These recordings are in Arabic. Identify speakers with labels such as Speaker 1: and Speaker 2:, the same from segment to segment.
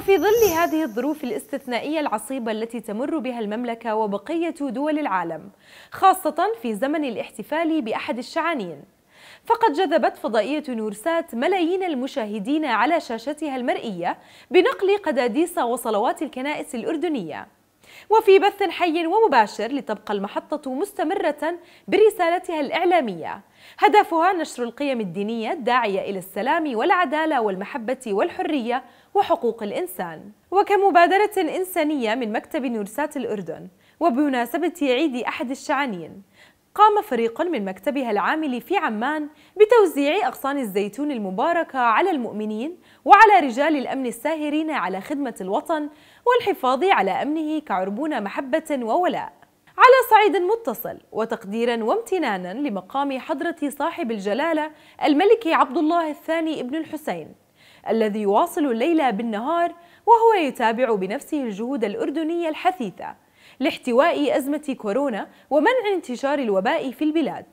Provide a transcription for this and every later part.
Speaker 1: وفي ظل هذه الظروف الاستثنائية العصيبة التي تمر بها المملكة وبقية دول العالم خاصة في زمن الاحتفال بأحد الشعانين فقد جذبت فضائية نورسات ملايين المشاهدين على شاشتها المرئية بنقل قداديس وصلوات الكنائس الأردنية وفي بث حي ومباشر لتبقى المحطة مستمرة برسالتها الإعلامية هدفها نشر القيم الدينية الداعية إلى السلام والعدالة والمحبة والحرية وحقوق الإنسان وكمبادرة إنسانية من مكتب نورسات الأردن وبمناسبة عيد أحد الشعانين قام فريق من مكتبها العامل في عمان بتوزيع أغصان الزيتون المباركة على المؤمنين وعلى رجال الأمن الساهرين على خدمة الوطن والحفاظ على أمنه كعربون محبة وولاء على صعيد متصل وتقديرا وامتنانا لمقام حضرة صاحب الجلالة الملك عبد الله الثاني ابن الحسين الذي يواصل الليل بالنهار وهو يتابع بنفسه الجهود الأردنية الحثيثة لاحتواء أزمة كورونا ومنع انتشار الوباء في البلاد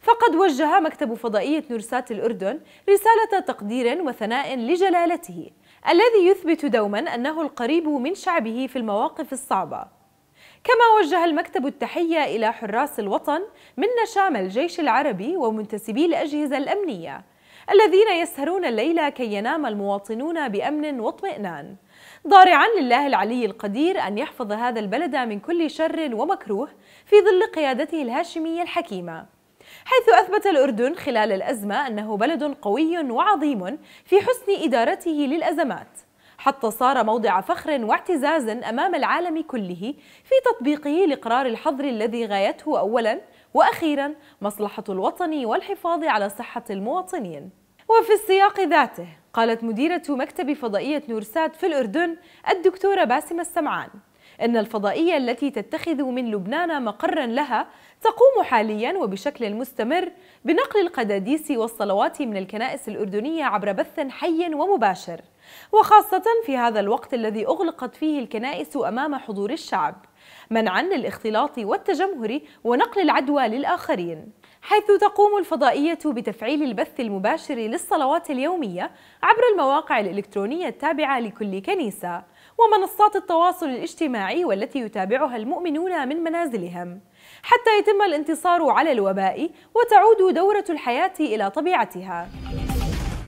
Speaker 1: فقد وجه مكتب فضائية نورسات الأردن رسالة تقدير وثناء لجلالته الذي يثبت دوما أنه القريب من شعبه في المواقف الصعبة كما وجه المكتب التحية إلى حراس الوطن من نشام الجيش العربي ومنتسبي الأجهزة الأمنية الذين يسهرون الليل كي ينام المواطنون بأمن واطمئنان ضارعا لله العلي القدير أن يحفظ هذا البلد من كل شر ومكروه في ظل قيادته الهاشمية الحكيمة حيث أثبت الأردن خلال الأزمة أنه بلد قوي وعظيم في حسن إدارته للأزمات حتى صار موضع فخر واعتزاز أمام العالم كله في تطبيقه لقرار الحظر الذي غايته أولاً وأخيراً مصلحة الوطن والحفاظ على صحة المواطنين وفي السياق ذاته قالت مديرة مكتب فضائية نورسات في الأردن الدكتورة باسمة السمعان إن الفضائية التي تتخذ من لبنان مقرا لها تقوم حاليا وبشكل مستمر بنقل القداديس والصلوات من الكنائس الأردنية عبر بث حي ومباشر وخاصة في هذا الوقت الذي أغلقت فيه الكنائس أمام حضور الشعب منعا للاختلاط والتجمهر ونقل العدوى للآخرين حيث تقوم الفضائية بتفعيل البث المباشر للصلوات اليومية عبر المواقع الإلكترونية التابعة لكل كنيسة ومنصات التواصل الاجتماعي والتي يتابعها المؤمنون من منازلهم حتى يتم الانتصار على الوباء وتعود دورة الحياة إلى طبيعتها